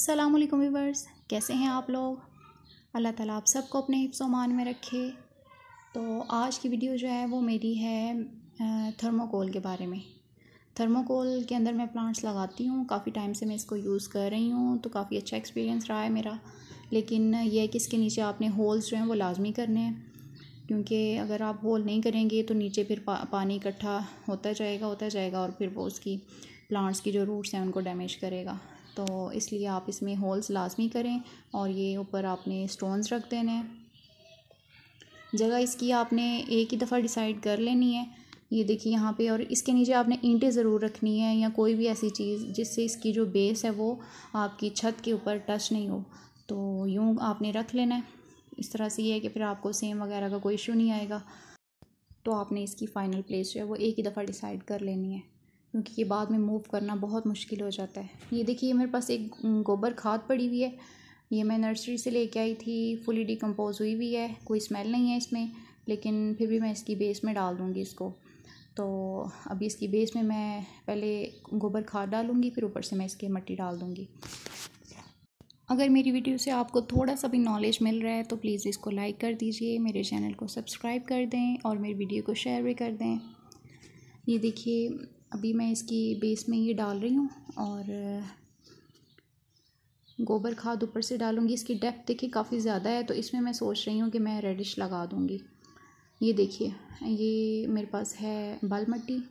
अस्सलाम वालेकुम व्यूवर्स कैसे हैं आप लोग अल्लाह ताला आप सबको अपने हिफ्समान में रखे तो आज की वीडियो जो है वो मेरी है थर्मोकोल के बारे में थर्मोकोल के अंदर मैं प्लांट्स लगाती हूँ काफ़ी टाइम से मैं इसको यूज़ कर रही हूँ तो काफ़ी अच्छा एक्सपीरियंस रहा है मेरा लेकिन यह कि इसके नीचे आपने होल्स जो हैं वो लाजमी करने हैं क्योंकि अगर आप होल नहीं करेंगे तो नीचे फिर पा, पानी इकट्ठा होता जाएगा होता जाएगा और फिर वो उसकी प्लांट्स की जो रूट्स हैं उनको डैमेज करेगा तो इसलिए आप इसमें होल्स लाजमी करें और ये ऊपर आपने स्टोन्स रख देने हैं जगह इसकी आपने एक ही दफ़ा डिसाइड कर लेनी है ये देखिए यहाँ पे और इसके नीचे आपने ईंटें ज़रूर रखनी है या कोई भी ऐसी चीज़ जिससे इसकी जो बेस है वो आपकी छत के ऊपर टच नहीं हो तो यूँ आपने रख लेना है इस तरह से ये है कि फिर आपको सेम वगैरह का कोई इशू नहीं आएगा तो आपने इसकी फ़ाइनल प्लेस जो है वो एक ही दफ़ा डिसाइड कर लेनी है क्योंकि ये बाद में मूव करना बहुत मुश्किल हो जाता है ये देखिए मेरे पास एक गोबर खाद पड़ी हुई है ये मैं नर्सरी से लेके आई थी फुली डिकम्पोज हुई हुई है कोई स्मेल नहीं है इसमें लेकिन फिर भी मैं इसकी बेस में डाल दूँगी इसको तो अभी इसकी बेस में मैं पहले गोबर खाद डालूँगी फिर ऊपर से मैं इसकी मट्टी डाल दूँगी अगर मेरी वीडियो से आपको थोड़ा सा भी नॉलेज मिल रहा है तो प्लीज़ इसको लाइक कर दीजिए मेरे चैनल को सब्सक्राइब कर दें और मेरी वीडियो को शेयर भी कर दें ये देखिए अभी मैं इसकी बेस में ये डाल रही हूँ और गोबर खाद ऊपर से डालूँगी इसकी डेप्थ देखिए काफ़ी ज़्यादा है तो इसमें मैं सोच रही हूँ कि मैं रेडिश लगा दूँगी ये देखिए ये मेरे पास है बल मट्टी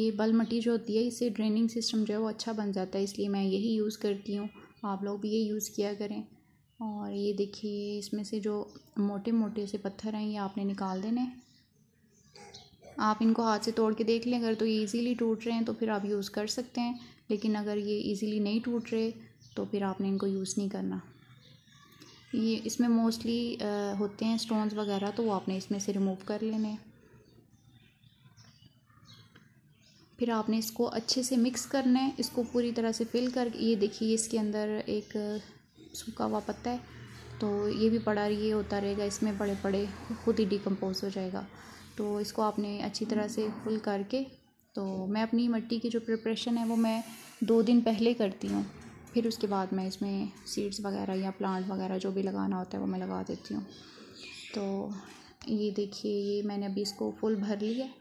ये बल मट्टी जो होती है इससे ड्रेनिंग सिस्टम जो है वो अच्छा बन जाता है इसलिए मैं यही यूज़ करती हूँ आप लोग भी ये यूज़ किया करें और ये देखिए इसमें से जो मोटे मोटे से पत्थर हैं ये आपने निकाल देने आप इनको हाथ से तोड़ के देख लें अगर तो ये ईज़िली टूट रहे हैं तो फिर आप यूज़ कर सकते हैं लेकिन अगर ये ईज़िली नहीं टूट रहे तो फिर आपने इनको यूज़ नहीं करना ये इसमें मोस्टली होते हैं स्टोन्स वगैरह तो वो आपने इसमें से रिमूव कर लेने फिर आपने इसको अच्छे से मिक्स करना है इसको पूरी तरह से फिल कर ये देखिए इसके अंदर एक सूखा हुआ पत्ता है तो ये भी पड़ा ये होता रहेगा इसमें बड़े बड़े खुद ही डिकम्पोज हो जाएगा तो इसको आपने अच्छी तरह से फुल करके तो मैं अपनी मिट्टी की जो प्रिपरेशन है वो मैं दो दिन पहले करती हूँ फिर उसके बाद मैं इसमें सीड्स वगैरह या प्लांट वगैरह जो भी लगाना होता है वो मैं लगा देती हूँ तो ये देखिए ये मैंने अभी इसको फुल भर लिया है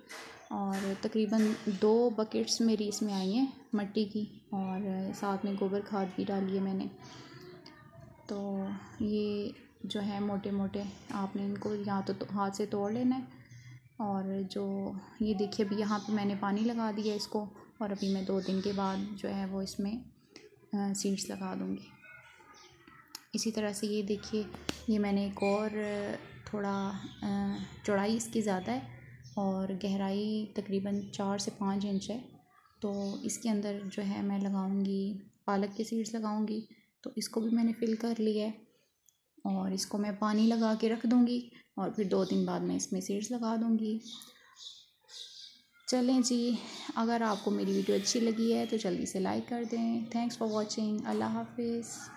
और तकरीबन दो बकेट्स मेरी इसमें आई हैं मिट्टी की और साथ में गोबर खाद भी डाली है मैंने तो ये जो है मोटे मोटे आपने इनको या तो, तो हाथ से तोड़ लेना है और जो ये देखिए अभी यहाँ पे मैंने पानी लगा दिया इसको और अभी मैं दो दिन के बाद जो है वो इसमें सीड्स लगा दूँगी इसी तरह से ये देखिए ये मैंने एक और थोड़ा चौड़ाई इसकी ज़्यादा है और गहराई तकरीबन चार से पाँच इंच है तो इसके अंदर जो है मैं लगाऊंगी पालक के सीड्स लगाऊंगी तो इसको भी मैंने फिल कर लिया है और इसको मैं पानी लगा के रख दूँगी और फिर दो दिन बाद मैं इसमें सीड्स लगा दूँगी चलें जी अगर आपको मेरी वीडियो अच्छी लगी है तो जल्दी से लाइक कर दें थैंक्स फॉर वॉचिंग अल्लाह हाफिज़